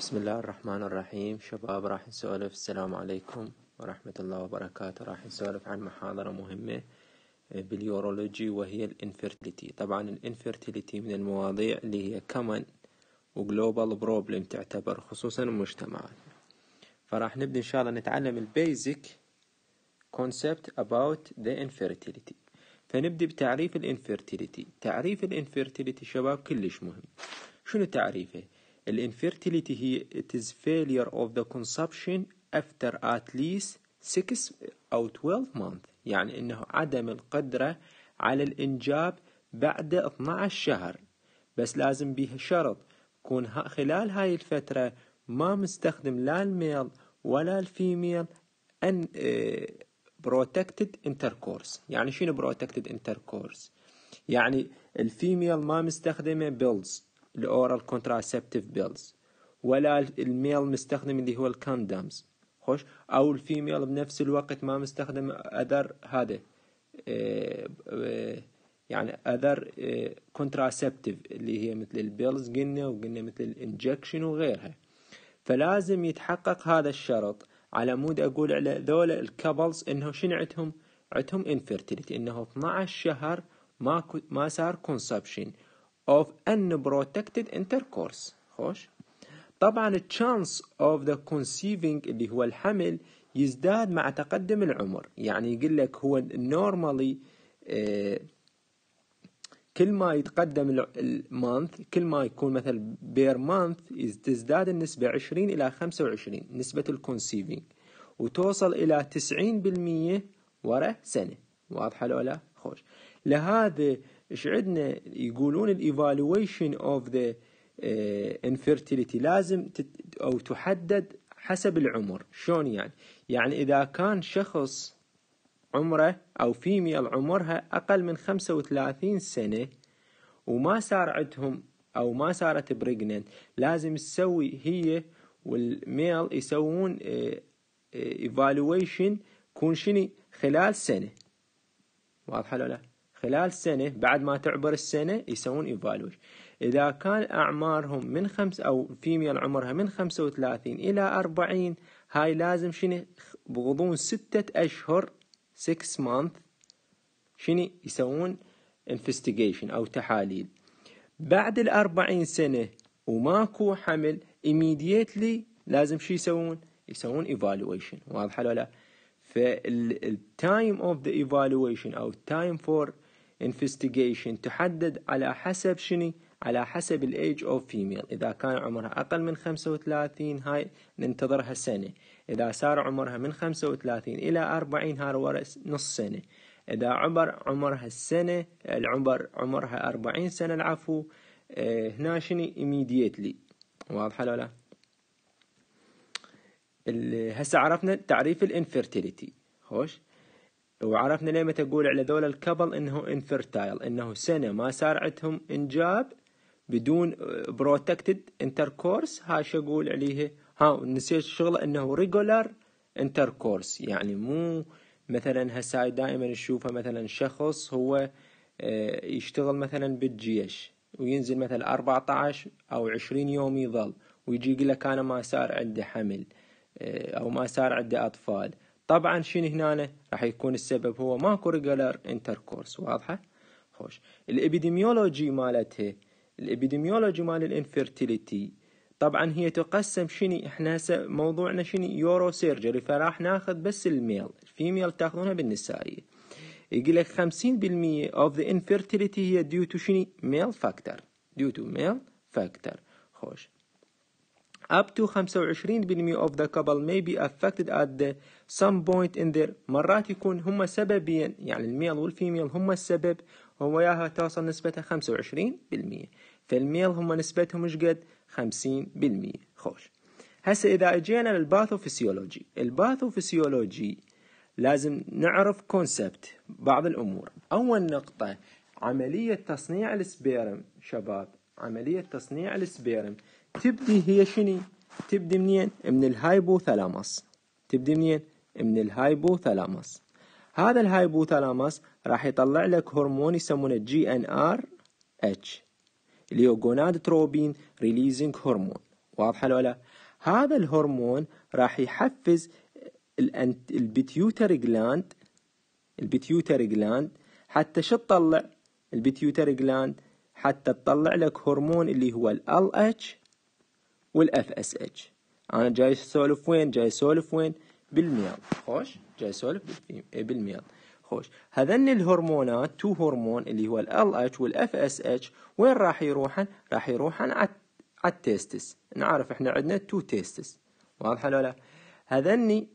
بسم الله الرحمن الرحيم شباب راح نسولف السلام عليكم ورحمة الله وبركاته راح نسولف عن محاضرة مهمة باليورولوجي وهي الانفرتيليتي طبعا الانفرتيليتي من المواضيع اللي هي كمن وجلوبال بروبلم تعتبر خصوصا المجتمعات فراح نبدأ إن شاء الله نتعلم البيزك كونسبت اباوت ذا انفرتيليتي فنبدأ بتعريف الانفرتيليتي تعريف الانفرتيليتي شباب كلش مهم شنو تعريفه؟ الانفيرتيليتي هي it is failure of the consumption after at least 6 أو 12 month يعني أنه عدم القدرة على الإنجاب بعد 12 شهر بس لازم بيها شرط كون خلال هاي الفترة ما مستخدم لا الميل ولا الفيميل ان بروتكتد انتركورس يعني شنو بروتكتد انتركورس يعني الفيميل ما مستخدمه بيلز الاورال كونتراسبتيف بيلز ولا الميل مستخدم اللي هو الكاندامز خوش او الفيميل بنفس الوقت ما مستخدم اذر هذا إيه يعني اذر كونتراسبتيف آه، اللي هي مثل البيلز قلنا وقلنا مثل الانجكشن وغيرها فلازم يتحقق هذا الشرط على مود اقول على ذولا الكابلز انه شنو عندهم عندهم انفيرتيليتي انه 12 شهر ما ما صار كونسبشن of unprotected intercourse خوش طبعا chance of the conceiving اللي هو الحمل يزداد مع تقدم العمر يعني يقول لك هو normally آه، كل ما يتقدم المانث كل ما يكون مثلا بير مانث تزداد النسبة 20 إلى 25 نسبة الكونسيفينج وتوصل إلى 90% ورا سنة واضحة لو لا خوش لهذا ايش عندنا يقولون الايفالويشن اوف ذا انفيرتيليتي لازم تت او تحدد حسب العمر شلون يعني يعني اذا كان شخص عمره او فيميل عمرها اقل من 35 سنه وما صار عندهم او ما صارت بريجننت لازم تسوي هي والميل يسوون ايفالويشن كون شني خلال سنه واضحه ولا لا خلال سنة بعد ما تعبر السنة يسوون ايفالويشن إذا كان أعمارهم من خمس أو فيميل عمرها من خمسة وثلاثين إلى أربعين هاي لازم شنو بغضون ستة أشهر 6 month شنو يسوون investigation أو تحاليل بعد الأربعين سنة وماكو حمل immediately لازم شو يسوون يسوون evaluation واضحة ولا لا فالتايم اوف ذا evaluation أو تايم فور investigation تحدد على حسب شنو على حسب الايج اوف فيميل اذا كان عمرها اقل من 35 هاي ننتظرها سنه اذا صار عمرها من 35 الى 40 هاي ورا نص سنه اذا عبر عمرها السنه العمر عمرها 40 سنه العفو اه هنا شنو immediately واضحه لو لا هسه عرفنا تعريف الانفيرتيليتي خوش وعرفنا ليه ما تقول على ذول الكبل انه انفرتايل انه سنه ما صار عندهم انجاب بدون بروتكتد انتركورس هاي شو اقول عليه ها نسيت الشغله انه ريجولار انتركورس يعني مو مثلا هساي دائما نشوفه مثلا شخص هو آه، يشتغل مثلا بالجيش وينزل مثلا 14 او 20 يوم يظل ويجي يقول لك انا ما صار عندي حمل آه، او ما صار عندي اطفال طبعا شنو هنا راح يكون السبب هو ماكو ريجولار انتركورس واضحه خوش الابيديميولوجي مالتها الابيديميولوجي مال الانفيرتيليتي طبعا هي تقسم شنو احنا موضوعنا شنو يورو سيرجري فراح ناخذ بس الميل الفيميل تاخذونها بالنسائيه يقول لك 50% of the infertility هي due to شنو male factor due to male factor خوش up to 25% of the couple may be affected at the some point in their مرات يكون هما سببين يعني الميل والفيميل هما السبب وياها توصل نسبتها 25% فالميل هما نسبتهم مش قد 50% خوش هسه إذا اجينا للباثوفيسيولوجي الباثوفيسيولوجي لازم نعرف كونسبت بعض الأمور أول نقطة عملية تصنيع السبيرم شباب عملية تصنيع السبيرم تبدي هي شني تبدي منين من الهايبوثالاموس تبدي منين من الهايبوثالاموس هذا الهايبوثالاموس راح يطلع لك هرمون يسمونه جي ان ار اتش تروبين ريليزنج هرمون واضحه لو لا هذا الهرمون راح يحفز البيتيوتري جلاند البيتيوتري جلاند حتى شو تطلع البيتيوتري جلاند حتى تطلع لك هرمون اللي هو ال اتش والاف اس اتش انا جاي اسولف وين جاي اسولف وين بالميض خوش جاي اسولف إيه، بالميض خوش هذن الهرمونات تو هرمون اللي هو ال اتش والاف اس اتش وين راح يروحن راح يروحن على التستس نعرف احنا عندنا تو تيستس واضحه لو لا هذني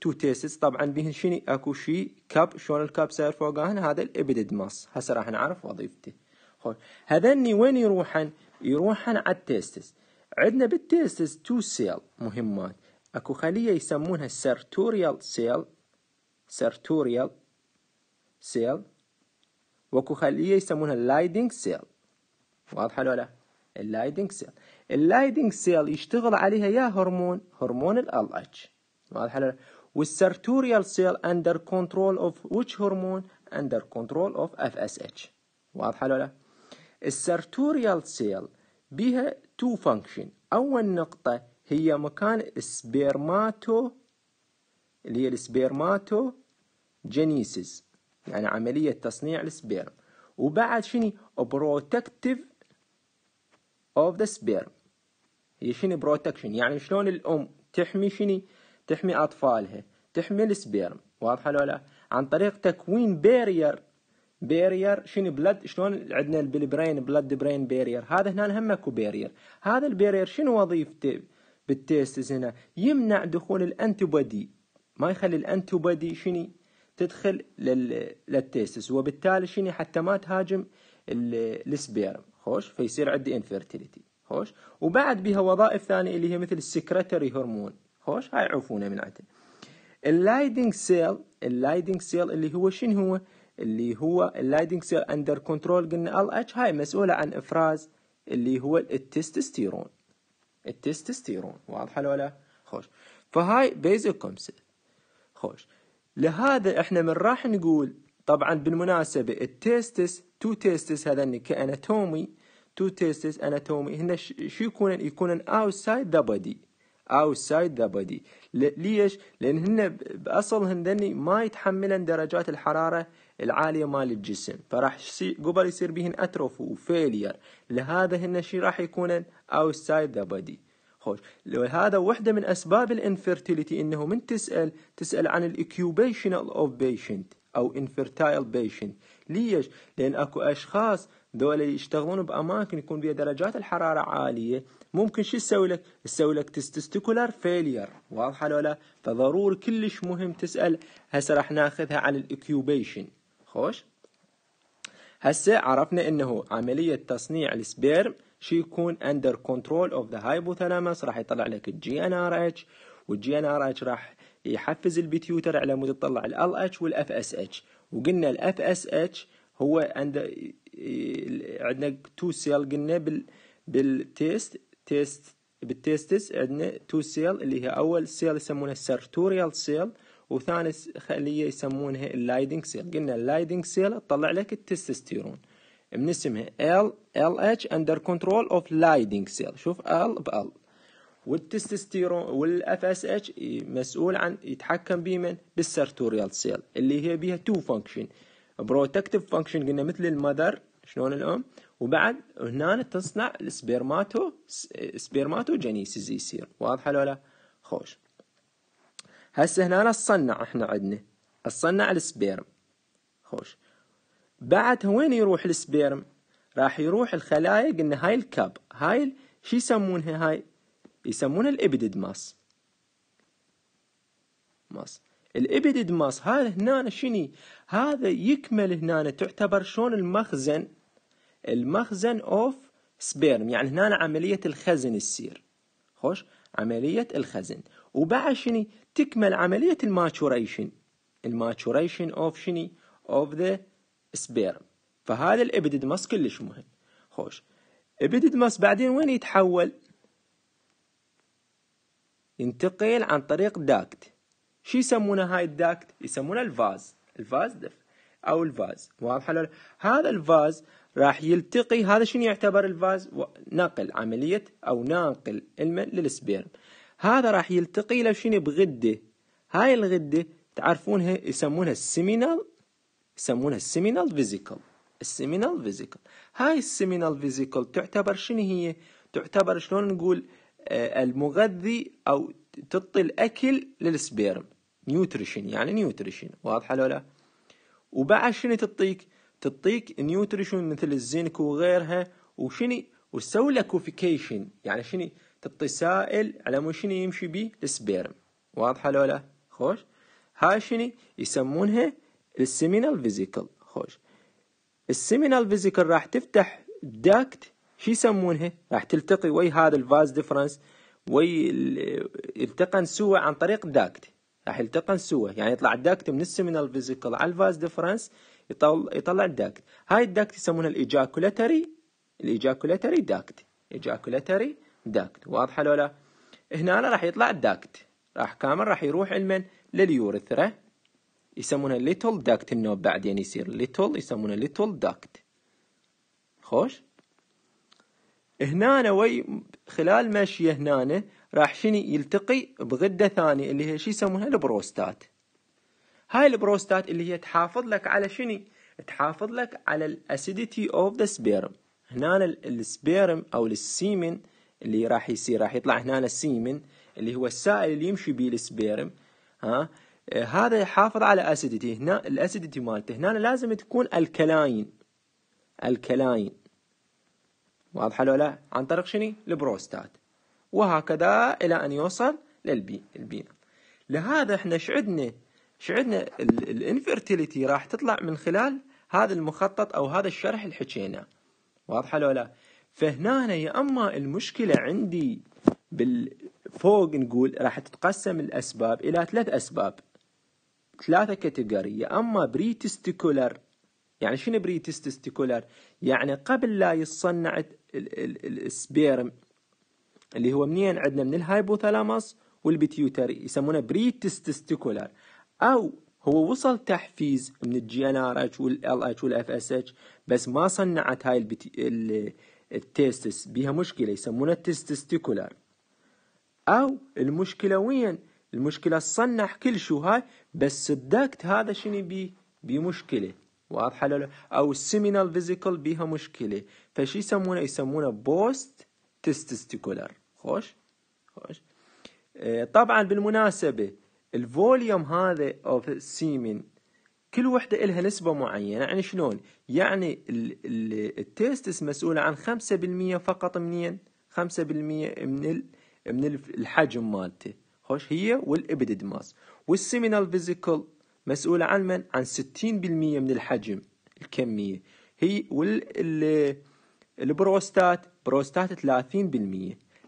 تو تيستس طبعا بهن شني اكو شي كاب شلون الكاب ساير فوقهن هذا الابيدد ماس هسه راح نعرف وظيفته خوش هذني وين يروحن يروحن على التيستس عندنا بالتيستس تو سيل مهمات اكو خلية يسمونها سرتوريال سيل سرتوريال سيل واكو خلية يسمونها لايدنج سيل واضحة لو لا اللايدنج سيل اللايدنج سيل يشتغل عليها يا هرمون هرمون ال اتش واضحة لو لا والسرتوريال سيل اندر كنترول اوف ويتش هرمون اندر كنترول اوف اف اس اتش واضحة لو لا السرتوريال سيل بيها تو فانكشن أول نقطة هي مكان السبيرماتو اللي هي السبيرماتو جينيسيس يعني عملية تصنيع السبيرم وبعد شنو بروتكتيف اوف ذا سبيرم هي شنو بروتكشن يعني شلون الأم تحمي شنو تحمي أطفالها تحمي السبيرم واضحة لو لا عن طريق تكوين بارير بيرير شنو بلد شلون عندنا بالبرين بلد برين بيرير هذا هنا هم اكو بيرير هذا البيرير شنو وظيفته بالتيست هنا يمنع دخول الانتيبادي ما يخلي الانتيبادي شنو تدخل لل... للتيستس وبالتالي شنو حتى ما تهاجم السبيرم خوش فيصير عندي انفيرتيليتي خوش وبعد بها وظائف ثانيه اللي هي مثل السكرتري هرمون خوش هاي عفونه من عندنا اللايدنج سيل اللايدنج سيل اللي هو شنو هو اللي هو اللايدنج سيل اندر كنترول قلنا ال اتش هاي مسؤوله عن افراز اللي هو التستوستيرون التستوستيرون واضحه لو لا خوش فهاي بيزك كونسبت خوش لهذا احنا من راح نقول طبعا بالمناسبة التيستس تو تيستس هذا كأناتومي تو تيستس اناتومي هنا شو يكون يكونن اوتسايد ذا بودي اوتسايد ذا بودي ليش؟ لان هن باصل هندني ما يتحملن درجات الحرارة العاليه مال الجسم فراح قبل يصير بهن اتروفي وفيلير لهذا هن شي راح يكونن اوتسايد ذا بودي خوش هذا وحده من اسباب الانفيرتيليتي انه من تسال تسال عن الاكيوبيشنال اوف بيشنت او انفيرتايل بيشنت ليش لان اكو اشخاص دول يشتغلون باماكن يكون بها درجات الحراره عاليه ممكن شو تسوي لك تسوي لك تستيكولار فيلير واضحه لو لا فضروري كلش مهم تسال هسه راح ناخذها عن الاكيوبيشن خوش هسه عرفنا انه عمليه تصنيع السبيرم شو يكون اندر كنترول اوف ذا هايبوثالامس راح يطلع لك الجي ان ار اتش والجي ان ار اتش راح يحفز البيتيوتر على مود يطلع ال اتش والاف اس اتش وقلنا الاف اس اتش هو عند عندنا تو سيل قلنا بال بالتيست تيست بالتيستس عندنا تو سيل اللي هي اول سيل يسمونها السيرتوريال سيل وثاني خليه يسمونها اللايدنج سيل قلنا اللايدنج سيل تطلع لك التستوستيرون من اسمها ال ال اتش اندر كنترول اوف لايدنج سيل شوف ال بال والتستوستيرون والاف اس اتش مسؤول عن يتحكم بمن من سيل اللي هي بيها تو فانكشن بروتكتيف فانكشن قلنا مثل المذر شلون الام وبعد هنا تصنع السبيرماتو سبيرماتو جينيسيس يصير واضحه لولا خوش هسه هنا الصنع احنا عندنا الصنع السبيرم خوش بعد وين يروح السبيرم راح يروح الخلايا قلنا هاي الكاب هاي شو يسمونها هاي يسمونها الابيدد ماس ماس الابيدد ماس هذا هنا شني هذا يكمل هنا تعتبر شلون المخزن المخزن اوف سبيرم يعني هنا عملية الخزن السير خوش عملية الخزن وبعد شني تكمل عملية الماتوريشن الماتوريشن اوف شني اوف ذا سبيرم فهذا ماس كلش مهم خوش ماس بعدين وين يتحول ينتقل عن طريق داكت شو يسمونه هاي الداكت يسمونه الفاز الفاز دف او الفاز واضحه لو هذا الفاز راح يلتقي هذا شنو يعتبر الفاز نقل عمليه او ناقل الماء للسبيرم هذا راح يلتقي له شنو بغده هاي الغده تعرفونها يسمونها السيمينال يسمونها السيمينال فيزيكال السيمينال فيزيكال هاي السيمينال فيزيكال تعتبر شنو هي تعتبر شلون نقول آه، المغذي او تعطي الاكل للسبيرم نيوتريشن يعني نيوتريشن واضحه لو لا وبعد شنو تعطيك تعطيك نيوتريشن مثل الزنك وغيرها وشني وتسوي لكوفيكيشن يعني شني تعطي سائل على مو شنو يمشي بيه السبيرم واضحه لو لا خوش هاي شنو يسمونها السيمينال فيزيكال خوش السيمينال فيزيكال راح تفتح داكت شو يسمونها راح تلتقي وي هذا الفاز ديفرنس وي التقن سوى عن طريق داكت راح يلتقن سوى يعني يطلع الداكت من السيمينال فيزيكال على الفاز ديفرنس يطلع يطلع الداكت هاي الداكت يسمونها الايجاكولاتري الايجاكولاتري داكت ايجاكولاتري داكت واضحة لو لا هنا راح يطلع الداكت راح كامل راح يروح علما لليورثرا يسمونها ليتل داكت النوب بعدين يعني يصير ليتل يسمونها ليتل داكت خوش هنا وي خلال مشيه هنا راح شني يلتقي بغده ثانيه اللي هي شو يسمونها البروستات هاي البروستات اللي هي تحافظ لك على شني تحافظ لك على الاسيديتي اوف ذا سبيرم هنا السبيرم او السيمن اللي راح يصير راح يطلع هنا السيمن اللي هو السائل اللي يمشي بيه السبيرم ها آه، هذا يحافظ على اسيدتي هنا الاسيدتي مالته هنا لازم تكون الكلاين الكلاين واضحه لو لا عن طريق شنو البروستات وهكذا الى ان يوصل للبي البينا لهذا احنا شعدنا شعدنا الانفرتيليتي راح تطلع من خلال هذا المخطط او هذا الشرح اللي حكيناه واضحه لو لا فهنا يا أما المشكلة عندي بالفوق نقول راح تتقسم الأسباب إلى ثلاث أسباب ثلاثة كاتيجوري يا أما بريتستيكولر يعني شنو بريتستيكولر يعني قبل لا يتصنع السبيرم اللي هو منين عندنا من الهايبوثالاموس والبيتيوتري يسمونه بريتستيكولر أو هو وصل تحفيز من الجي ان ار اتش والال اتش والاف اس اتش بس ما صنعت هاي التيستس بيها مشكلة يسمونها التستستيكولار أو المشكلة وين المشكلة تصنح كل شو هاي بس الدكت هذا شنو بيه بيه مشكلة واضحة لو أو السيمينال فيزيكال بيها مشكلة فشي يسمونه يسمونه بوست تستستيكولار خوش خوش آه، طبعا بالمناسبة الفوليوم هذا اوف سيمين كل وحدة إلها نسبة معينة يعني شلون يعني التيستس مسؤولة عن 5% فقط منين 5% من من الحجم مالته خوش هي والابدد ماس والسيمينال فيزيكال مسؤولة عن من عن 60% من الحجم الكمية هي وال البروستات بروستات 30%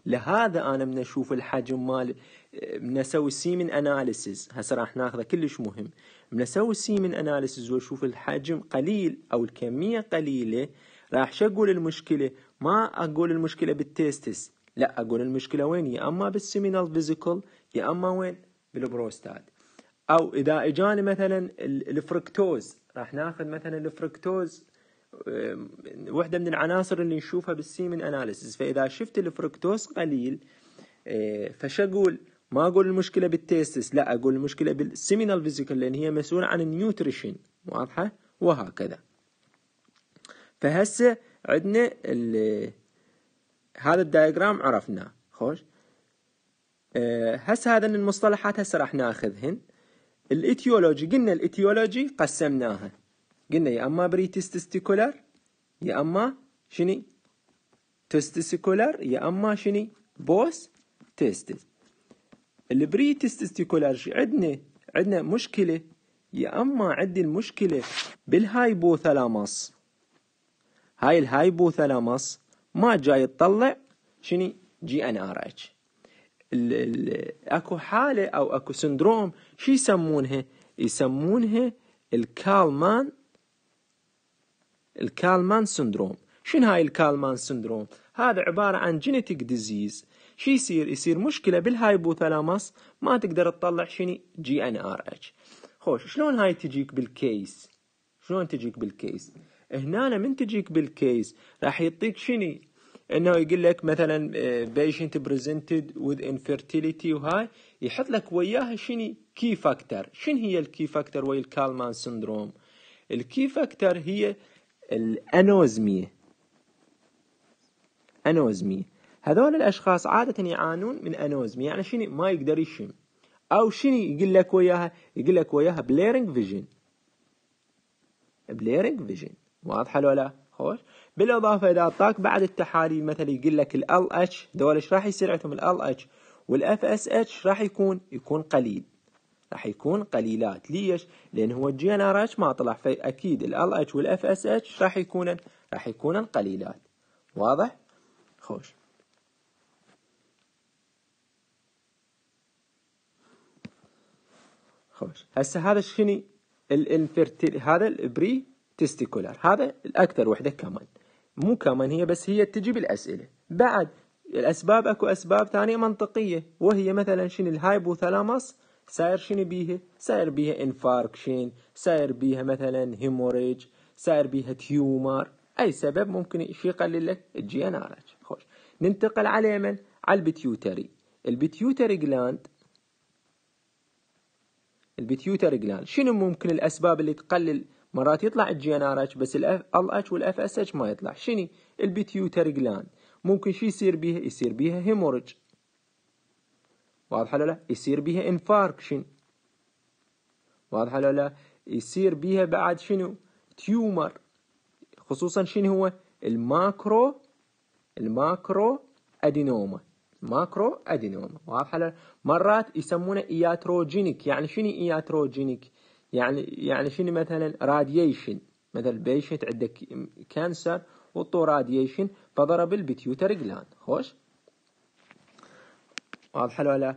لهذا انا من اشوف الحجم مال بنسوي نسوي السيمن اناليسيز هسه راح ناخذه كلش مهم بنسوي نسوي السيمن اناليسيز ونشوف الحجم قليل او الكميه قليله راح شو اقول المشكله ما اقول المشكله بالتيستس لا اقول المشكله وين يا اما بالسيمينال فيزيكال يا اما وين بالبروستات او اذا اجاني مثلا الفركتوز راح ناخذ مثلا الفركتوز وحده من العناصر اللي نشوفها بالسيمن اناليسز فاذا شفت الفركتوز قليل آه، فش اقول ما اقول المشكله بالتيستس لا اقول المشكله بالسيمينال فيزيكال لان هي مسؤوله عن النيوتريشن واضحه وهكذا فهسه عندنا هذا الدايجرام عرفناه خوش أه هسه هذا المصطلحات هسه راح ناخذهن الاتيولوجي قلنا الاتيولوجي قسمناها قلنا يا اما بريتستيكولار يا اما شني تستيكولار يا اما شني بوس تستس البري تستيكولارجي عندنا عندنا مشكله يا اما عندي المشكله بالهايبوثالاموس هاي الهايبوثالاموس ما جاي تطلع شني جي ان ار اتش اكو حاله او اكو سندروم شو يسمونها يسمونها الكالمان الكالمان سندروم شنو هاي الكالمان سندروم هذا عباره عن جينيتيك ديزيز شو يصير يصير مشكله بالهايبوثالاموس ما تقدر تطلع شنو جي ان ار اتش خوش شلون هاي تجيك بالكيس شلون تجيك بالكيس هنا من تجيك بالكيس راح يعطيك شني انه يقول لك مثلا بيشنت بريزنتد وذ انفيرتيليتي وهاي يحط لك وياها شني كي فاكتور شنو هي الكي فاكتور ويا الكالمان سندروم الكي فاكتور هي الانوزميه انوزميه هذول الأشخاص عادة يعانون من انوزميا يعني شنو ما يقدر يشم أو شنو يقول لك وياها يقول لك وياها بليرنج فيجن بليرنج فيجن واضحة لو لا خوش بالإضافة إذا أعطاك بعد التحاليل مثلا يقول لك ال اتش دول ايش راح يصير عندهم ال والاف اس اتش راح يكون يكون قليل راح يكون قليلات ليش؟ لأن هو الجي ان ار اتش ما طلع فأكيد ال والاف اس اتش راح يكونن راح يكونن قليلات واضح؟ خوش خوش هسه هذا شنو الانفرتيل هذا البري تستيكولار هذا الاكثر وحده كمان مو كمان هي بس هي تجي بالاسئله بعد الاسباب اكو اسباب ثانيه منطقيه وهي مثلا شنو الهايبوثالاموس ساير شنو بيها ساير بيها انفاركشن ساير بيها مثلا هيموريج ساير بيها تيومر اي سبب ممكن يشي يقلل لك الجي ان ار خوش ننتقل على من على البتيوتري البتيوتري جلاند البيتيوتري جلاند شنو ممكن الاسباب اللي تقلل مرات يطلع الجي ان ار اتش بس ال اتش والاف اس اتش ما يطلع شنو البيتيوتري جلاند ممكن شي يصير بيها يصير بيها هيمورج واضحه لا يصير بيها انفاركشن واضحه لا يصير بيها بعد شنو تيومر خصوصا شنو هو الماكرو الماكرو ادينوما ماكرو ادينوما واضحه مرات يسمونه اياتروجينيك يعني شنو اياتروجينيك يعني يعني شنو مثلا راديشن مثلا بيشنت عندك كانسر وطو راديشن فضرب البتيوتر جلاند خوش واضحه ولا لا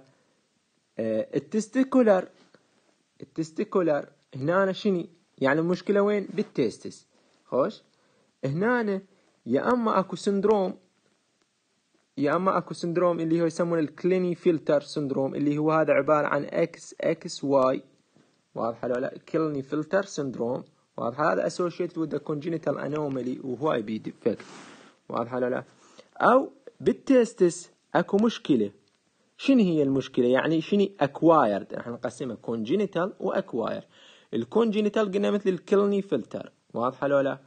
آه، التستيكولار التستيكولار هنا شنو يعني المشكله وين بالتيستس خوش هنا يا اما اكو سندروم يا اما اكو سندروم اللي هو يسمونه الكليني فلتر سندروم اللي هو هذا عباره عن اكس اكس واي واضحه لو لا كليني فلتر سندروم واضحه هذا اسوشيتد وذ كونجينيتال وهو اي بي ديفكت واضحه لو لا او بالتستس اكو مشكله شنو هي المشكله يعني شنو اكوايرد احنا نقسمها كونجنتال واكواير الكونجنتال قلنا مثل الكلني فلتر واضحه لو لا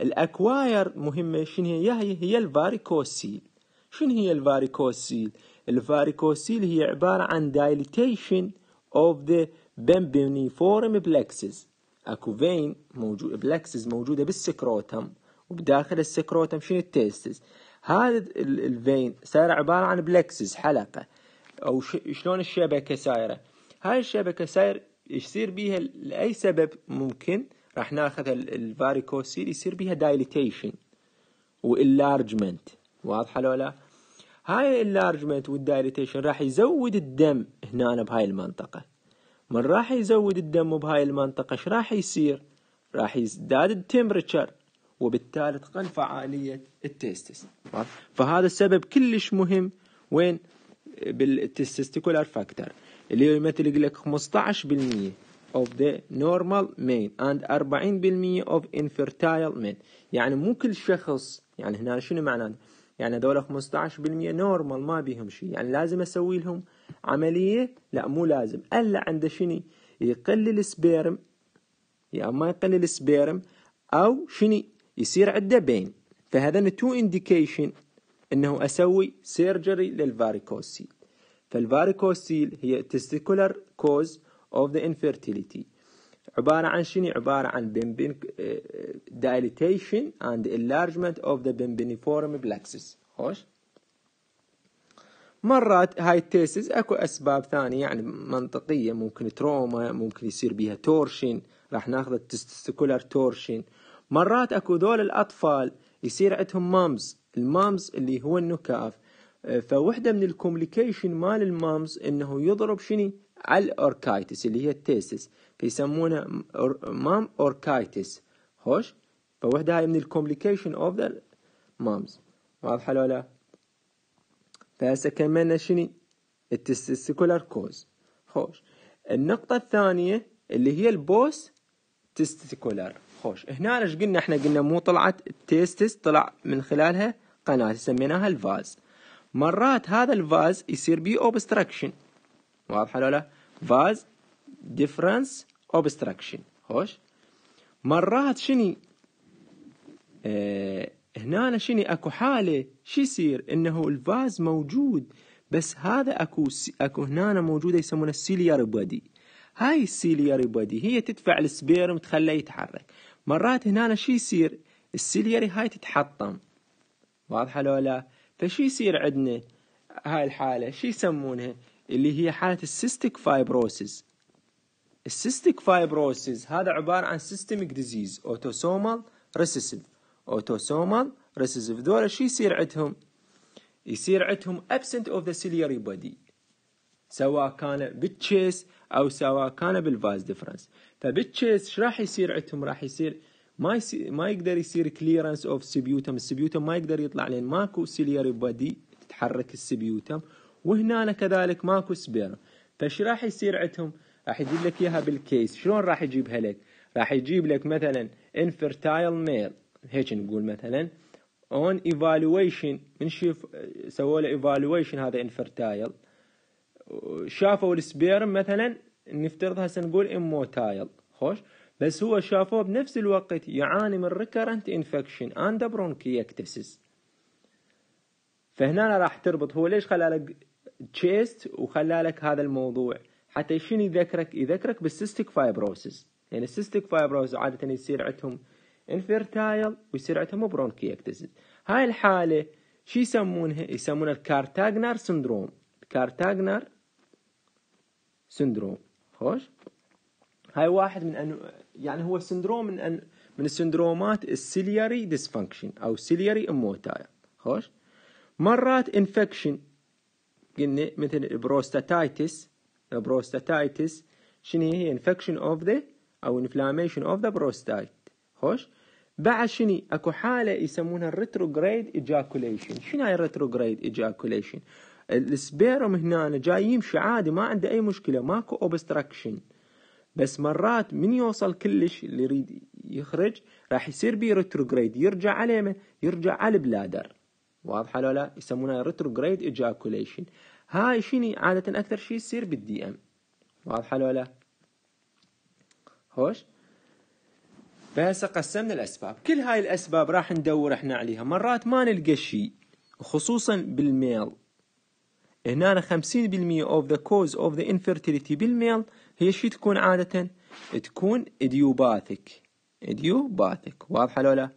الاكواير مهمه شنو هي هي, هي الفاريكوسيل شنو هي الفاريكوسيل الفاريكوسيل هي عبارة عن dilatation of the بمبنيفورم بلاكسز اكو فين موجود بلاكسز موجودة بالسكروتم وبداخل السكروتم شنو التيستز هذا الفين صار عبارة عن بلاكسز حلقة او شلون الشبكة سايرة هاي الشبكة سايرة يصير بيها لأي سبب ممكن راح ناخذ الفاريكوسيل يصير بيها دايليتيشن والارجمنت واضحة لو لا هاي اللارجمنت والدايريتيشن راح يزود الدم هنا أنا بهاي المنطقة من راح يزود الدم بهاي المنطقة ايش راح يصير راح يزداد التمبرتشر وبالتالي تقل فعالية التستس فهذا السبب كلش مهم وين بالتستيكولار فاكتور اللي هو يمثل لك 15% of the normal men and 40% of infertile men يعني مو كل شخص يعني هنا شنو معناه يعني هذول 15% نورمال ما بيهم شيء يعني لازم اسوي لهم عمليه لا مو لازم الا عنده شني يقلل السبيرم يا يعني ما يقلل السبيرم او شني يصير عنده بين فهذا تو انديكيشن انه اسوي سيرجري للفاريكوسيل فالفاريكوسيل هي testicular cause of the infertility عبارة عن شنو عبارة عن بمبين دايليتيشن اند انلارجمنت اوف ذا بمبينيفورم بلاكسس خوش مرات هاي التيسز اكو اسباب ثانية يعني منطقية ممكن تروما ممكن يصير بيها تورشن راح ناخذ التستيكولار تورشن مرات اكو ذول الاطفال يصير عندهم مامز المامز اللي هو النكاف فوحدة من الكومليكيشن مال المامز انه يضرب شني على الاوركايتس اللي هي التيسس يسمونه مام اوركايتس خوش فوحدة هاي من الكومبليكيشن اوف ذا مامز واضحة لو لا فهسه كملنا شني التستيكولار كوز خوش النقطة الثانية اللي هي البوس تستيكولار خوش هنا ايش قلنا احنا قلنا مو طلعت التستس طلع من خلالها قناة سميناها الفاز مرات هذا الفاز يصير بيه اوبستراكشن واضحة لو لا فاز difference اوبستراكشن خوش مرات شني اه هنا شني اكو حاله شو يصير انه الفاز موجود بس هذا اكو اكو هنا موجوده يسمونها السيلياري بودي هاي السيلياري بودي هي تدفع السبيرم تخليه يتحرك مرات هنا شو يصير السيلياري هاي تتحطم واضحه لو لا فشو يصير عندنا هاي الحاله شو يسمونها اللي هي حاله السيستيك فايبروسيس السيستيك فايبروسيس هذا عبارة عن سيستميك ديزيز اوتوسومال ريسيسيف اوتوسومال ريسيسيف ذولا شو يصير عندهم؟ يصير عندهم absent of the ciliary body سواء كان بالتشيس او سواء كان بالفاز ديفرنس فبالتشيس ايش راح يصير عندهم؟ راح يصير ما يصير ما يقدر يصير كليرنس اوف سبيوتم السبيوتم ما يقدر يطلع لان ماكو سيلياري بادي تتحرك السبيوتم وهنا كذلك ماكو سبيرم فايش راح يصير عندهم؟ راح يجيب لك اياها بالكيس شلون راح يجيبها لك راح يجيب لك مثلا انفرتايل ميل هيك نقول مثلا اون ايفالويشن من شوف سووا له ايفالويشن هذا انفرتايل شافوا السبيرم مثلا نفترض هسه نقول اموتايل خوش بس هو شافوه بنفس الوقت يعاني من recurrent انفكشن اند برونكيكتسس فهنا راح تربط هو ليش خلى لك تشيست وخلى لك هذا الموضوع حتى شنو يذكرك يذكرك بالسيستيك فايبروسيس يعني السيستيك فايبروسيس عادة يصير عندهم انفيرتايل ويصير عندهم برونكيكتسز هاي الحالة شو يسمونها يسمونها الكارتاجنر سندروم الكارتاجنر سندروم خوش هاي واحد من أنو... يعني هو سندروم من أن... من السندرومات السيلياري ديسفانكشن او سيلياري اموتايل خوش مرات انفكشن قلنا مثل البروستاتايتس بروستاتايتس شنو هي انفكشن اوف ذا او انفلاميشن اوف ذا بروستايت خوش بعد شنو اكو حاله يسمونها الريتروجريد ايجاكوليشن شنو هاي الريتروجريد ايجاكوليشن السبيرم هنا جاي يمشي عادي ما عنده اي مشكله ماكو اوبستراكشن بس مرات من يوصل كلش اللي يريد يخرج راح يصير بيه ريتروجريد يرجع عليه يرجع على البلادر واضحه لو لا يسمونها ريتروجريد ايجاكوليشن هاي شيني عادة أكثر شيء يصير بالدي ام واضحة لو لا خوش بس قسمنا الأسباب كل هاي الأسباب راح ندور احنا عليها مرات ما نلقى شيء خصوصا بالميل هنا 50% of the cause of the infertility بالميل هي شي تكون عادة تكون اديوباثيك اديوباثيك واضحة لو لا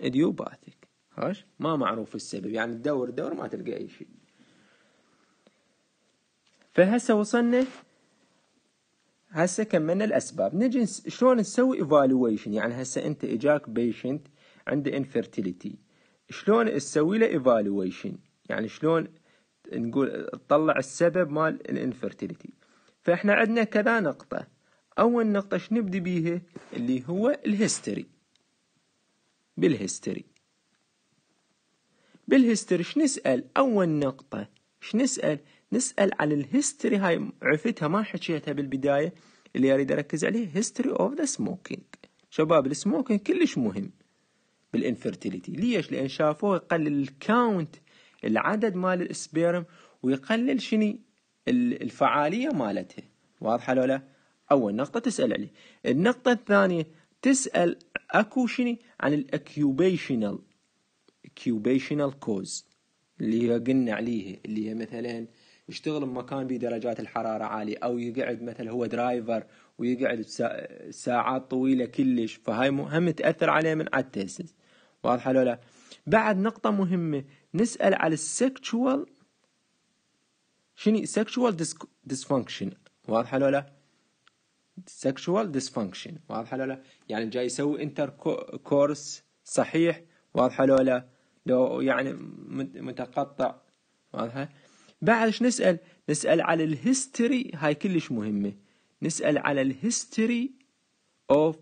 اديوباثيك ايش ما معروف السبب يعني تدور دور ما تلقى اي شيء فهسه وصلنا هسه كملنا الاسباب نجي شلون نسوي ايفالويشن يعني هسه انت اجاك بيشنت عنده انفيرتيليتي شلون تسوي له ايفالويشن يعني شلون نقول تطلع السبب مال الانفيرتيليتي فاحنا عندنا كذا نقطه اول نقطه شنبدي بيها اللي هو الهيستوري بالهيستوري بالهستوري شو نسأل أول نقطة شو نسأل نسأل عن الهيستوري هاي عفتها ما حكيتها بالبداية اللي أريد أركز عليه هيستوري أوف ذا سموكينج شباب السموكينج كلش مهم بالانفرتيليتي ليش لأن شافوه يقلل الكاونت العدد مال السبيرم ويقلل شني الفعالية مالتها واضحة لو لا أول نقطة تسأل عليه النقطة الثانية تسأل أكو شني عن الأكيوبيشنال اكيوبيشنال كوز اللي هي قلنا عليه اللي هي مثلا يشتغل بمكان بدرجات الحرارة عالية أو يقعد مثلا هو درايفر ويقعد ساعات طويلة كلش فهاي مهم تأثر عليه من على التيسس واضحة لو لا بعد نقطة مهمة نسأل على السكشوال شنو سكشوال ديسفانكشن واضحة لو لا سكشوال ديسفانكشن واضحة لو لا يعني جاي يسوي انتر كورس صحيح واضحة لو لا لو يعني متقطع واضحة بعد نسأل نسأل على الهيستوري هاي كلش مهمة نسأل على الهيستوري of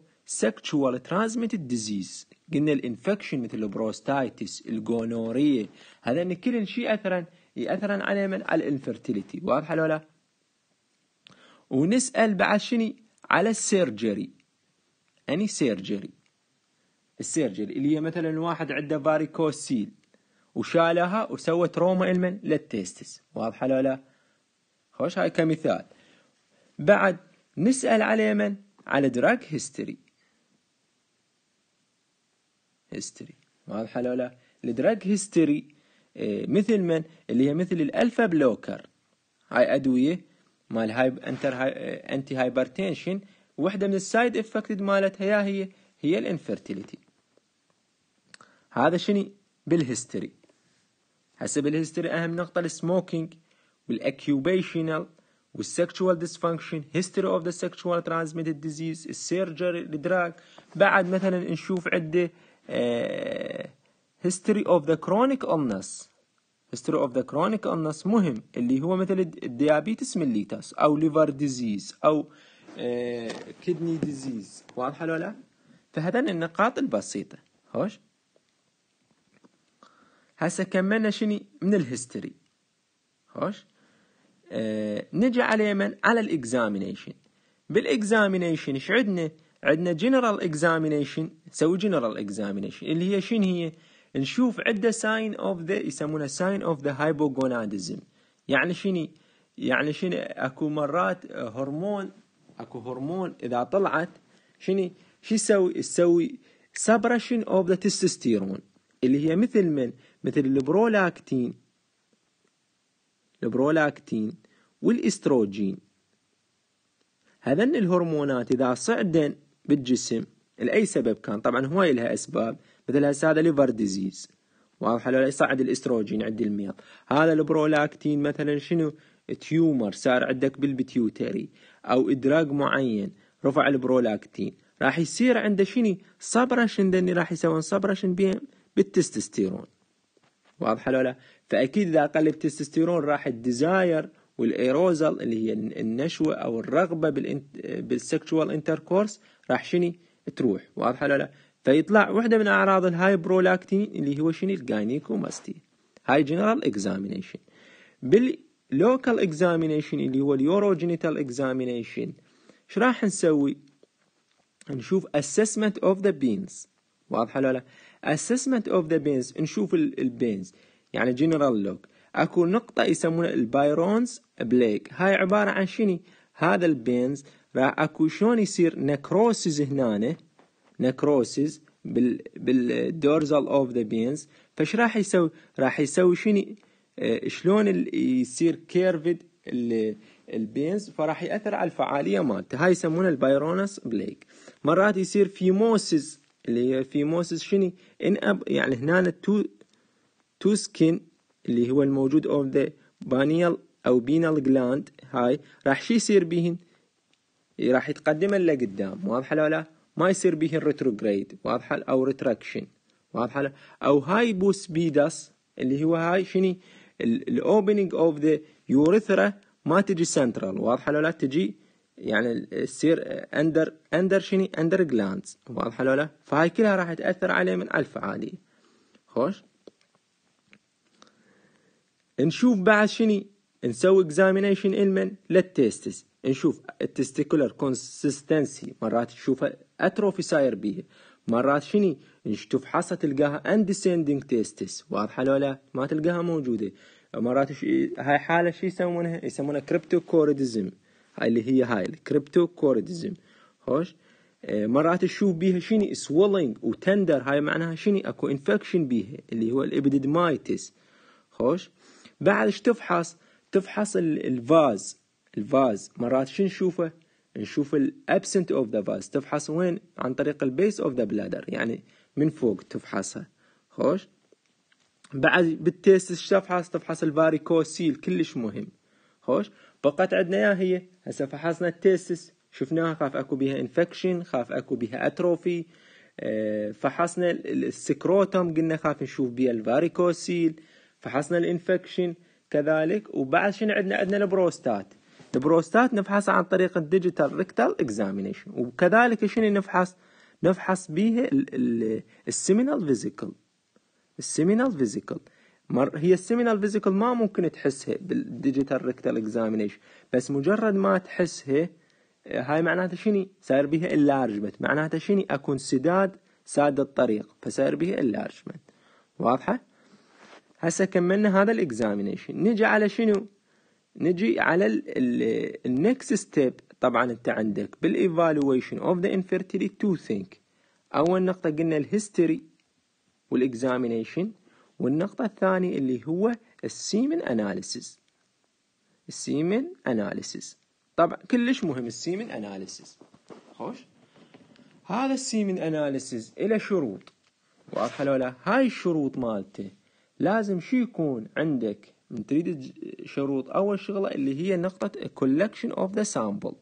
sexual transmitted disease قلنا الانفكشن مثل البروستايتس الجونورية هذا ان كل شيء اثرا ياثرا على من على الانفرتيليتي واضحة لو لا ونسأل بعد شني على السيرجري اني سيرجري السيرجل اللي هي مثلا واحد عنده فاريكوسيل وشالها وسوى تروما المن للتيستس واضحه لو لا خوش هاي كمثال بعد نسال على من على دراج هيستوري هيستوري واضحه لو لا الدراج هيستوري آه، مثل من اللي هي مثل الالفا بلوكر هاي ادويه مال هاي انتر هاي انتي آه، هايبرتنشن وحده من السايد افكتد مالتها هي هي الانفرتيليتي هذا شني بالهيستوري هسه بالهيستوري أهم نقطة السموكينج والاكيوبيشنال والسكشوال ديسفانكشن هيستوري اوف ذا سكشوال ترانسميتد ديزيز السيرجري الدراج بعد مثلا نشوف عده هيستوري اوف ذا كرونيك اونس هيستوري اوف ذا كرونيك اونس مهم اللي هو مثل الديابيتس ميليتاس او ليفر ديزيز او كدني آه، ديزيز واضحه لو لا فهذا النقاط البسيطه هوش هسه كملنا شني من الهيستوري خوش آه نجي على من على الاكزامينيشن بالاكزامينيشن ايش عندنا عندنا جنرال اكزامينيشن نسوي جنرال اكزامينيشن اللي هي شنو هي نشوف عدة ساين اوف ذا يسمونها ساين اوف ذا هايبوغوناندزم يعني شنو يعني شنو اكو مرات هرمون اكو هرمون اذا طلعت شنو شو يسوي يسوي سبرشن اوف ذا تستوستيرون اللي هي مثل من مثل البرولاكتين البرولاكتين والاستروجين هذن الهرمونات إذا صعدن بالجسم لأي سبب كان طبعا هواي لها أسباب مثل هسه هذا ليفر ديزيز واضح لو يصعد الاستروجين عند الميض هذا البرولاكتين مثلا شنو تيومر صار عندك بالبتيوتري او ادراج معين رفع البرولاكتين راح يصير عنده شنو صبرش عندني راح يسوون صبرش بين بالتستوستيرون واضحة لو لا فأكيد إذا قل التستوستيرون راح الديزاير والايروزل اللي هي النشوة أو الرغبة بالسكشوال انتركورس راح شني تروح واضحة لو لا فيطلع وحدة من أعراض الهايبرولاكتين اللي هو شني الجاينيكوماستي هاي جنرال اكزامينيشن باللوكال اكزامينيشن اللي هو اليوروجينيتال اكزامينيشن ايش راح نسوي نشوف assessment of the beans واضحه لو لا اسسمنت اوف ذا بينز نشوف البينز يعني جنرال لوك اكو نقطه يسمونها البايرونز بليك هاي عباره عن شنو هذا البينز راح اكو شلون يصير نكروسز هنا نكروسز بال بالدورزال اوف ذا بينز فش راح يسوي راح يسوي شنو آه، شلون يصير كيرفد البينز فراح ياثر على الفعاليه مالته هاي يسمونها البايرونس بليك مرات يصير فيموسز اللي هي في موسس شني ان اب يعني هنا تو تو سكين اللي هو الموجود اوف ذا بانيال او بينال جلاند هاي راح شي يصير بيهن راح يتقدمن لقدام واضحه لو لا ما يصير بيهن ريتروجريد واضحه او ريتراكشن واضحه لا او هاي بوس بيدس اللي هو هاي شني الاوبننج اوف ذا يوريثرا ما تجي سنترال واضحه لو لا تجي يعني تصير اندر اندر شني اندر جلاندز واضحه لولا فهاي كلها راح تاثر عليه من الفعاليه خوش نشوف بعد شني نسوي اكزامينيشن المن للتيستس نشوف التستيكولر كونسستنسي مرات تشوفها اتروفي صاير بيها مرات شني نشوف حصة تلقاها اندسندنج تيستس واضحة لولا ما تلقاها موجودة مرات هاي حالة شو يسمونها يسمونها كريبتو كوريدزم هاي اللي هي هاي الكريبتو كوردزم خوش مرات تشوف بيها شني سولينج وتندر هاي معناها شني اكو انفكشن بيها اللي هو الابيديدمايتس خوش بعد تفحص تفحص الفاز الفاز مرات شنو نشوفه نشوف الابسنت اوف ذا فاز تفحص وين عن طريق البيس اوف ذا بلادر يعني من فوق تفحصها خوش بعد بالتيست تفحص تفحص الفاريكوسيل كلش مهم خوش بقت عندنا يا هي هسه فحصنا التيستس شفناها خاف اكو بيها انفكشن خاف اكو بيها اتروفي فحصنا السكروتوم قلنا خاف نشوف بيها الفاريكوسيل فحصنا الانفكشن كذلك وبعد شنو عندنا عندنا البروستات البروستات نفحصها عن طريق الديجيتال ريكتال اكزامينيشن وكذلك شنو نفحص نفحص بيها السيمينال فيزيكل السيمينال فيزيكل مر هي السيمينال فيزيكال ما ممكن تحسها بالديجيتال ريكتال اكزامينيشن بس مجرد ما تحسها هاي معناتها شني صاير بيها اللارجمنت معناتها شني اكو انسداد ساد الطريق فصاير بيها اللارجمنت واضحه هسه كملنا هذا الاكزامينيشن نجي على شنو نجي على النكست ستيب طبعا انت عندك بالايفالويشن اوف ذا انفيرتيلي تو ثينك اول نقطه قلنا الهيستوري والاكزامينيشن والنقطة الثانية اللي هو السيمن أناليسيس السيمن أناليسيس طبعا كلش مهم السيمن أناليسيس خوش هذا السيمن أناليسيس إلى شروط واضحة لو لا هاي الشروط مالته لازم شو يكون عندك من تريد شروط أول شغلة اللي هي نقطة collection of the sample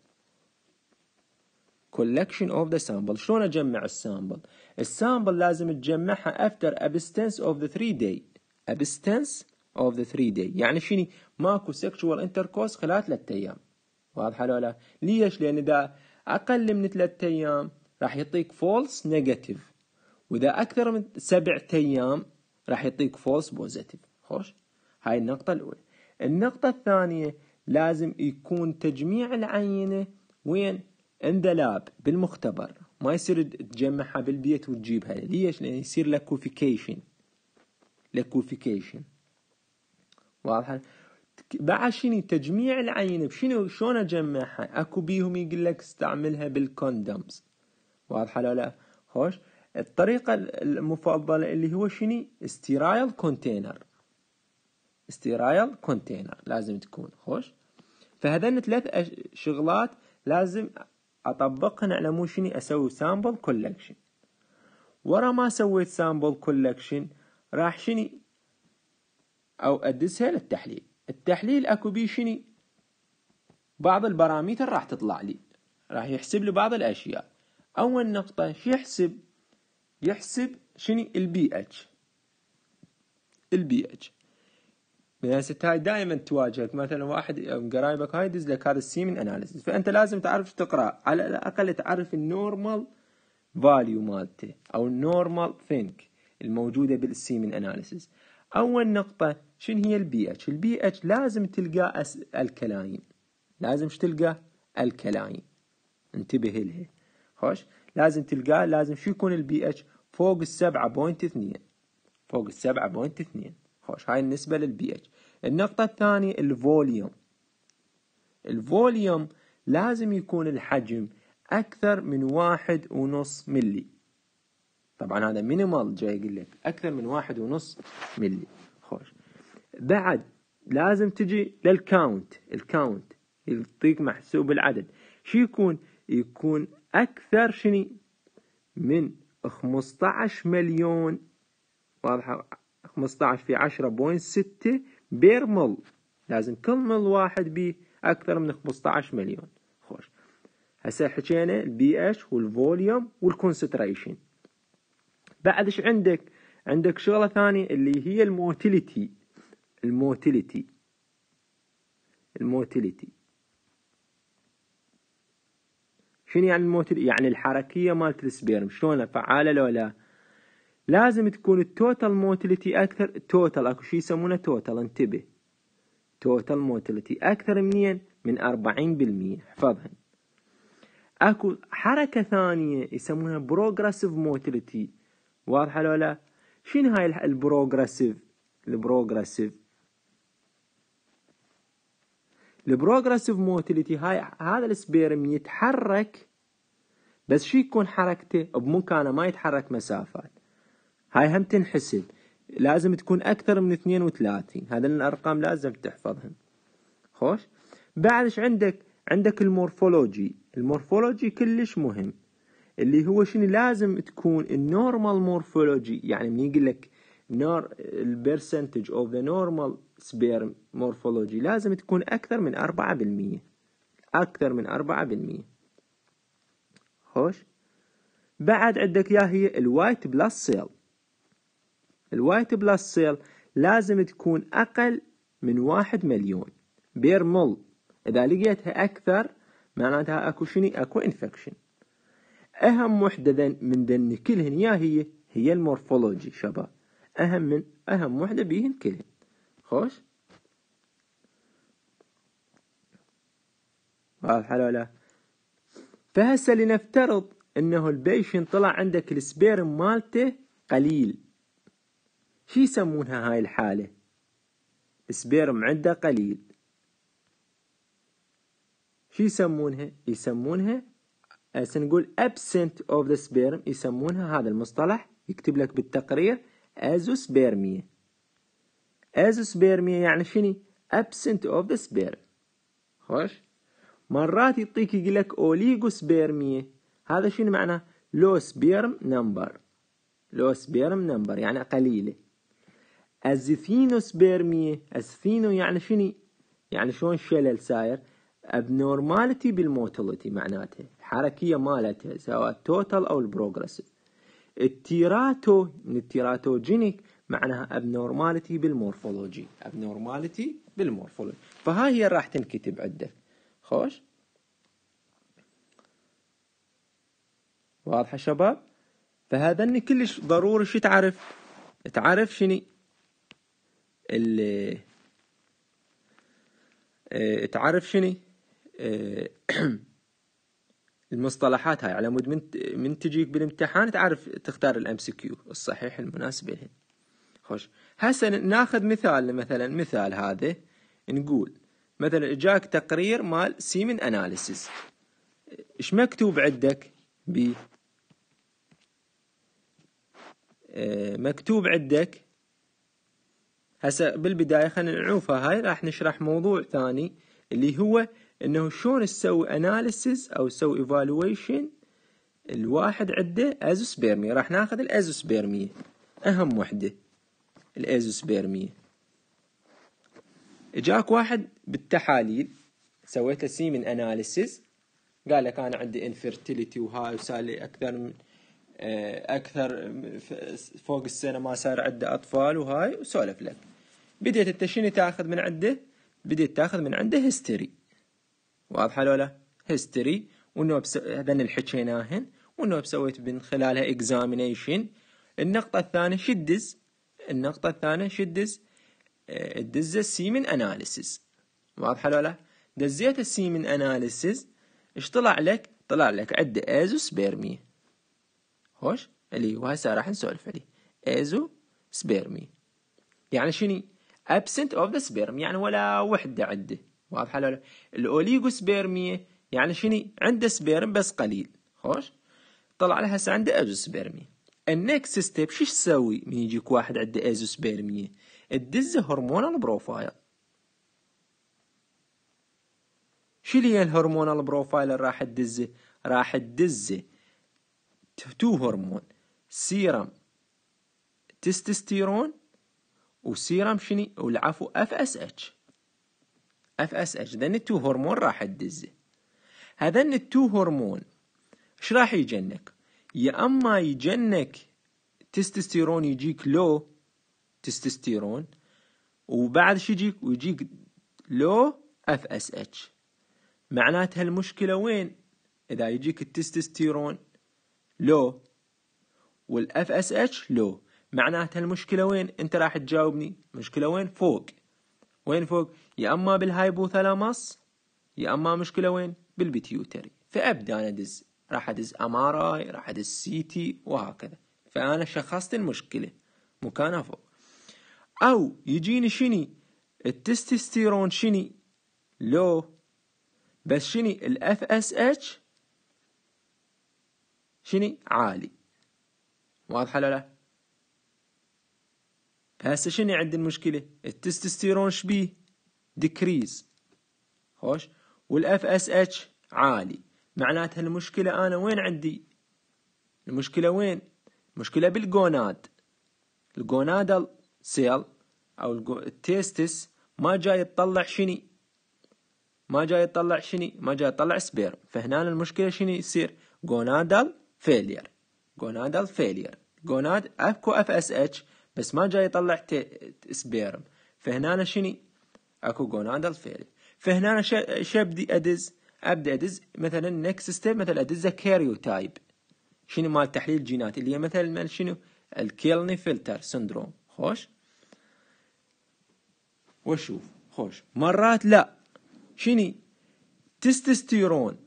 collection of the sample شلون اجمع السامبل السامبل لازم تجمعها after abstinence of the three day abstinence of the three day يعني شنو ماكو sexual intercourse خلال ثلاثة ايام واضحه لو لا ليش لان اذا اقل من ثلاثة ايام راح يعطيك فولس نيجاتيف واذا اكثر من 7 ايام راح يعطيك فولس بوزيتيف خوش هاي النقطه الاولى النقطه الثانيه لازم يكون تجميع العينه وين اندلاب بالمختبر ما يصير تجمعها بالبيت وتجيبها ليش لان يصير لكوفيكيشن لكوفيكيشن واضحه بعد شنو تجميع العينه بشنو شلون اجمعها اكو بيهم يقول لك استعملها بالكوندومز واضحه لا لا خوش الطريقه المفضله اللي هو شنو استيرايل كونتينر استيرايل كونتينر لازم تكون خوش فهذن ثلاث شغلات لازم اطبقهن على مو شني اسوي سامبل كولكشن ورا ما سويت سامبل كولكشن راح شني او ادسها للتحليل التحليل اكو بيه شني بعض البراميتر راح تطلع لي راح يحسب لي بعض الاشياء اول نقطه شي يحسب يحسب شني البي اتش البي اتش يعني ست هاي دائما تواجهك مثلا واحد قرايبك هاي يدز لك هذا من اناليسيس فانت لازم تعرف تقرا على الاقل تعرف النورمال فاليو مالته او النورمال ثينك الموجوده من اناليسيس اول نقطه شنو هي البي اتش البي اتش لازم تلقاه الكلاين لازم شو تلقاه الكلاين انتبه لها خوش لازم تلقاه لازم شو يكون البي اتش فوق السبعة بوينت اثنين فوق السبعة بوينت اثنين خوش هاي النسبة للبي اتش النقطة الثانية الفوليوم الفوليوم لازم يكون الحجم أكثر من واحد ونص ملي طبعا هذا مينيمال جاي يقول لك أكثر من واحد ونص ملي خوش بعد لازم تجي للكاونت الكاونت يعطيك محسوب العدد شو يكون يكون أكثر شني من 15 مليون واضحة 15 في 10.6 بيرمل لازم كل مل واحد بيه أكثر من 15 مليون خوش هسه حكينا البي اتش والفوليوم والكونسنتريشن بعد ايش عندك عندك شغلة ثانية اللي هي الموتيليتي الموتيليتي الموتيليتي شنو يعني الموتيليتي يعني الحركية مالت السبيرم شلون فعالة لو لا لازم تكون التوتال موتيليتي اكثر توتال اكو شيء يسمونه توتال انتبه توتال موتيليتي اكثر منين من 40% احفظها اكو حركه ثانيه يسمونها بروجرسيف موتيليتي واضحه لو لا شنو هاي البروجرسيف البروجرسيف البروجرسيف موتيليتي هاي هذا السبيرم يتحرك بس شو يكون حركته بمكانه ما يتحرك مسافات هاي هم تنحسب لازم تكون أكثر من 32 هذا الأرقام لازم تحفظهم خوش بعد ايش عندك عندك المورفولوجي المورفولوجي كلش مهم اللي هو شنو لازم تكون النورمال مورفولوجي يعني من يقول لك نور البرسنتج اوف ذا نورمال سبيرم مورفولوجي لازم تكون اكثر من 4% اكثر من 4% خوش بعد عندك يا هي الوايت بلس سيل الوايت بلس سيل لازم تكون أقل من واحد مليون بير مول إذا لقيتها أكثر معناتها أكو شني أكو إنفكشن أهم وحدة من ذن كلهن يا هي هي المورفولوجي شباب أهم من أهم وحدة بيهن كلهن خوش لو لا فهسه لنفترض انه البيشن طلع عندك السبيرم مالته قليل شي يسمونها هاي الحالة سبيرم عنده قليل شي يسمونها يسمونها سنقول absent of the sperm يسمونها هذا المصطلح يكتب لك بالتقرير azospermia azospermia يعني شنو absent of the sperm خوش مرات يعطيك يقول لك oligospermia هذا شنو معناه low sperm نمبر low sperm نمبر يعني قليله أزيثينوسبيرمية أزثينو يعني شني يعني شلون شلل ساير ابنورماليتي بالموتاليتي معناته الحركية مالتها سواء التوتال أو البروجرسيف التيراتو من التيراتوجينيك معناها ابنورماليتي بالمورفولوجي ابنورماليتي بالمورفولوجي فها هي راح تنكتب عندك خوش واضحة شباب فهذا كلش ضروري شو تعرف تعرف شني اللي اه تعرف شني اه المصطلحات هاي على مود من من تجيك بالامتحان تعرف تختار الام سي كيو الصحيح المناسب لهن خوش هسه ناخذ مثال مثلا مثال هذا نقول مثلا جاك تقرير مال سيمن اناليسيس ايش مكتوب عندك ب آه، مكتوب عندك هسه بالبداية خلينا نعوفها هاي راح نشرح موضوع ثاني اللي هو انه شلون تسوي اناليسيز او تسوي ايفالويشن الواحد عنده ازوسبيرمية راح ناخذ الازوسبيرمية اهم وحدة الازوسبيرمية اجاك واحد بالتحاليل سويت له سيمن اناليسيز قال لك انا عندي انفيرتيليتي وهاي وسالي اكثر من آه، اكثر فوق السنه ما صار عنده اطفال وهاي وسولف لك بديت انت شنو تاخذ من عنده بديت تاخذ من عنده هيستوري واضحه لولا هيستوري وانه بس... هذن الحكيناهن وانه سويت من خلالها اكزامينيشن النقطه الثانيه شدز النقطه الثانيه شدز دزه السيمن اناليسيس واضحه لولا دزيت السيمن اناليسيس ايش طلع لك طلع لك عده ازوسبيرميه هوش اللي هو هسه راح نسولف عليه ازو سبيرمي يعني شني absent of the sperm يعني ولا وحدة عنده واضحة لو الأوليغو سبيرمي يعني شني عنده سبيرم بس قليل خوش طلع لها هسه عنده ازو سبيرمي النكست ستيب شو تسوي من يجيك واحد عنده ازو سبيرمي تدز هرمونال بروفايل شو اللي هي الهرمونال بروفايل راح تدزه راح تدزه تو هرمون سيرم تستستيرون وسيرم شني والعفو اف اس اتش اف اس اتش ذن التو هرمون راح تدزه هذن التو هرمون ايش راح يجنك يا اما يجنك تستستيرون يجيك لو تستستيرون وبعد شي يجيك ويجيك لو اف اس اتش معناتها المشكله وين اذا يجيك التستستيرون لو والاف اس اتش لو معناتها المشكله وين انت راح تجاوبني مشكله وين فوق وين فوق يا اما بالهايبوثالاماس يا اما مشكله وين بالبيتيوتري فابدا انا ادز راح ادز ام ار اي راح ادز سي تي وهكذا فانا شخصت المشكله مكانها فوق او يجيني شني التستوستيرون شني لو بس شني الاف اس اتش شني عالي واضحة لا لا هسه شني عند المشكلة التستوستيرون شبيه ديكريز خوش والاف اس اتش عالي معناتها المشكلة انا وين عندي المشكلة وين المشكلة بالجوناد الجونادال سيل او التيستس ما جاي تطلع شني ما جاي تطلع شني ما جاي تطلع سبيرم فهنا المشكلة شني يصير جونادال فيلير جونادال فيلير جوناد اكو اف اس اتش بس ما جاي يطلع سبيرم فهنا شني اكو جونادال فيلير فهنا شبدي ادز ابدا ادز مثلا نكست ستيب مثلا ادز كاريو تايب شنو مال تحليل الجينات اللي هي مثلا مال شنو الكيلني فلتر سندروم خوش واشوف خوش مرات لا شني تستستيرون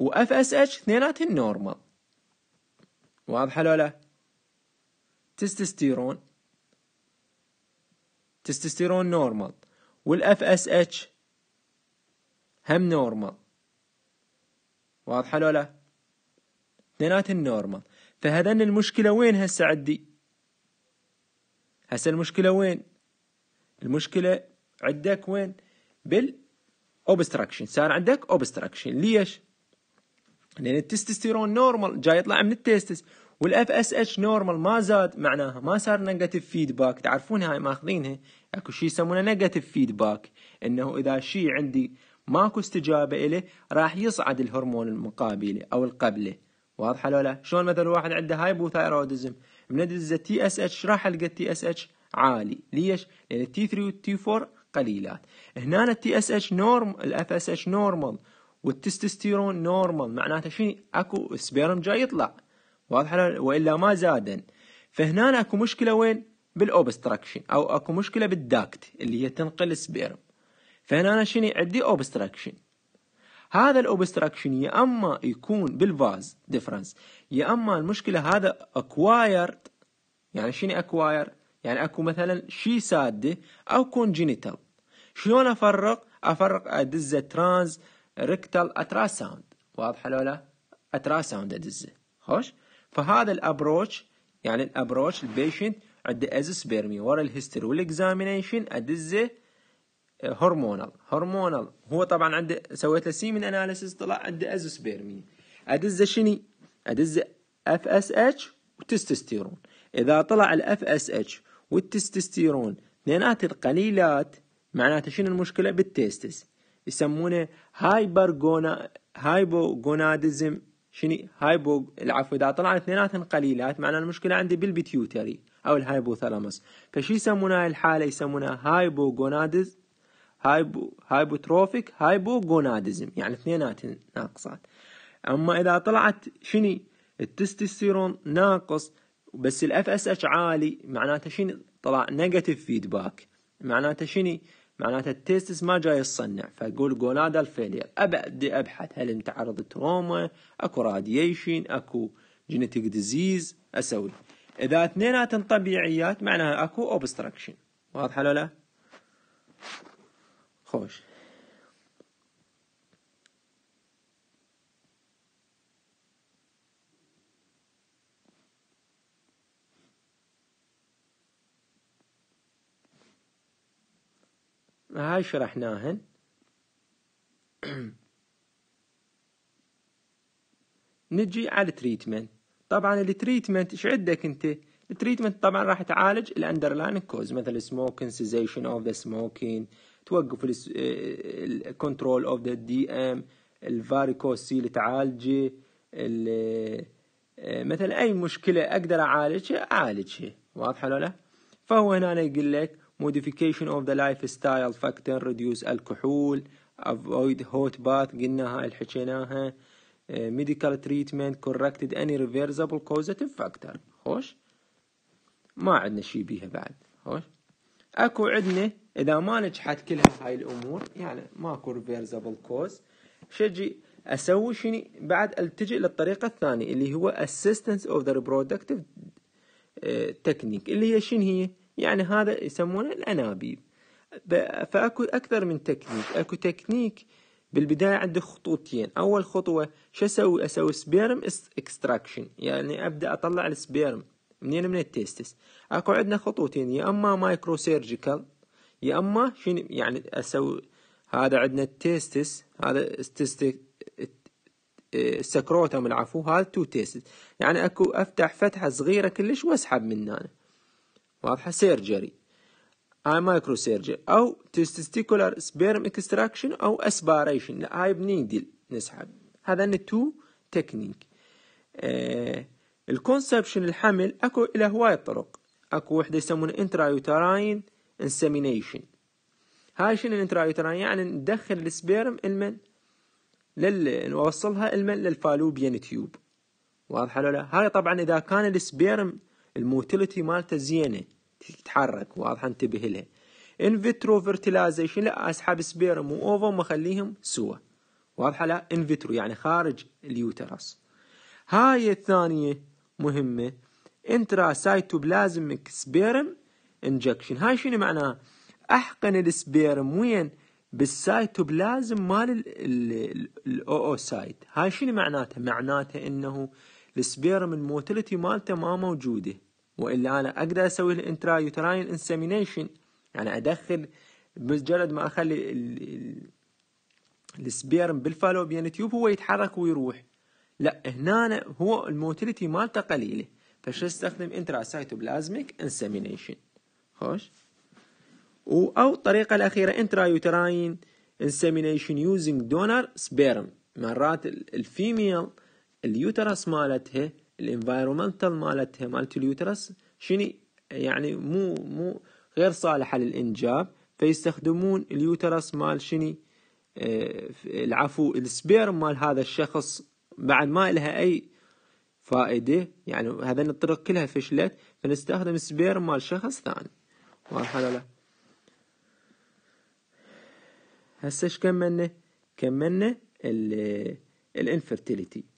اف اس اتش اثنيناتهن نورمال واضحه لو لا تستستيرون تستستيرون نورمال والاف اس اتش هم نورمال واضحه لو لا اثنيناتهن نورمال فهذن المشكله وين هسه عندي هسه المشكله وين المشكله عندك وين بال اوبستراكشن صار عندك اوبستراكشن ليش لان التستوستيرون نورمال جاي يطلع من التستس والاف اس اتش نورمال ما زاد معناها ما صار نيجاتيف فيدباك تعرفون هاي ماخذينها اكو شيء يسمونه نيجاتيف فيدباك انه اذا شيء عندي ماكو استجابه له راح يصعد الهرمون المقابله او القبله واضحه لو لا شلون مثلا واحد عنده هايبوثايرودزم من ادزه تي اس اتش راح القى التي اس اتش عالي ليش لان التي 3 والتي 4 قليلات هنا التي اس اتش نورم الاف اس اتش نورمال والتستوستيرون نورمال معناته شنو اكو سبيرم جاي يطلع واضح والا ما زادن فهنا اكو مشكله وين بالاوبستراكشن او اكو مشكله بالداكت اللي هي تنقل السبيرم فهنا شنو عندي اوبستراكشن هذا الاوبستراكشن يا اما يكون بالفاز ديفرنس يا اما المشكله هذا اكوايرد يعني شنو اكواير يعني اكو مثلا شي ساده او كونجينيتال شلون افرق افرق ادزه ترانز ريكتال اتراساوند واضحه لو لا اتراساوند ادزه خوش فهذا الابروتش يعني الابروتش البيشنت عنده سبيرمي ورا الهيستوري والاكزامينيشن ادزه آه، هرمونال هرمونال هو طبعا عنده سويت له سيمن اناليسيس طلع عنده سبيرمي ادزه شني ادزه اف اس اتش وتستستيرون اذا طلع الاف اس اتش والتستستيرون اثنيناتهم القليلات معناته شنو المشكله بالتيستس يسمونه هايبو هايبوجونادزم شنو هايبو العفو اذا طلعت اثنيناتهم قليلات معناه المشكله عندي بالبيتيوتري او الهايبوثالامس فشو يسمونها هاي الحاله يسمونها هايبوجونادز هايبو هايبوتروفيك هايبوجونادزم يعني اثنينات ناقصات اما اذا طلعت شني التستوستيرون ناقص بس الاف اس اتش عالي معناته شنو طلع نيجاتيف فيدباك معناته شني معناتها التيستس ما جاي يصنع فاقول جونادا الفيلير ابدي ابحث هل انت عرض لتروما اكو راديشن اكو جينيتيك ديزيز اسوي اذا اثنينات طبيعيات معناها اكو اوبستراكشن واضحه لو لا خوش هاي شرحناهن نجي على التريتمنت طبعا التريتمنت ايش عندك انت التريتمنت طبعا راح تعالج الاندرلاين كوز مثل سموكين سيزيشن اوف ذا سموكين توقف الكنترول اوف ذا دي ام الفاريكوز سيل تعالجه آه، مثلا اي مشكله اقدر اعالجها اعالجها واضحه ولا لا فهو هنا يقول لك modification of the lifestyle factor reduce alcohol avoid hot bath قلنا هاي اللي medical treatment corrected any reversible causative factor خوش ما عندنا شي بيها بعد خوش اكو عندنا اذا ما نجحت كلها هاي الامور يعني ماكو reversible cause شجي اسوي شني بعد التجئ للطريقه الثانيه اللي هو assistance of the reproductive technique اللي هي شنو هي يعني هذا يسمونه الأنابيب فأكو أكثر من تكنيك أكو تكنيك بالبداية عندي خطوتين أول خطوة شو أسوي أسوي سبيرم اكستراكشن يعني أبدأ أطلع السبيرم منين من التستس أكو عندنا خطوتين يا أما مايكرو سيرجيكال يا أما شنو يعني أسوي هذا عندنا التستس هذا استستيك سكروتم العفو هذا تو تيست يعني اكو افتح فتحه صغيره كلش واسحب من هنا واضحة سيرجري اي آه، مايكرو سيرجري او تستيكولار سبيرم اكستراكشن او اسباريشن لا هاي بنيدل نسحب هذا التو تكنيك آه، الكونسبشن الحمل اكو الى هواي طرق اكو وحده يسمونها يوتراين انسيمينيشن هاي شنو يوتراين يعني ندخل السبيرم المن لل... نوصلها المن للفالوبيان تيوب واضحه لو لا هاي طبعا اذا كان السبيرم الموتيلتي مالته زينه تتحرك واضحه انتبه لها ان فيترو فيرتلايزيشن لا اسحب سبيرم واوفم اخليهم سوا واضحه لا ان فيترو يعني خارج اليوترس هاي الثانيه مهمه انترا سايتوبلازمك سبيرم انجكشن هاي شنو معناها احقن السبيرم وين بالسايتوبلازم مال الاوسايت هاي شنو معناتها معناتها انه السبيرم الموتيليتي مالته ما موجوده والا انا اقدر اسوي الانترا يوتراين انسمينيشن يعني ادخل مجرد ما اخلي السبيرم بالفالوبيان تيوب هو يتحرك ويروح لا هنا هو الموتلتي مالته قليله فشو استخدم انترا سايتوبلازميك انسمينيشن خوش او الطريقه الاخيره انترا يوتراين انسمينيشن يوزنج دونر سبيرم مرات الفيميل اليوترس مالتها الانفايرومنتال مالتها مالت اليوترس شنو يعني مو مو غير صالحه للانجاب فيستخدمون اليوترس مال شني آه، العفو السبيرم مال هذا الشخص بعد ما لها اي فائده يعني هذا الطرق كلها فشلت فنستخدم سبيرم مال شخص ثاني واضح لا هسه ايش كملنا كملنا الانفرتيليتي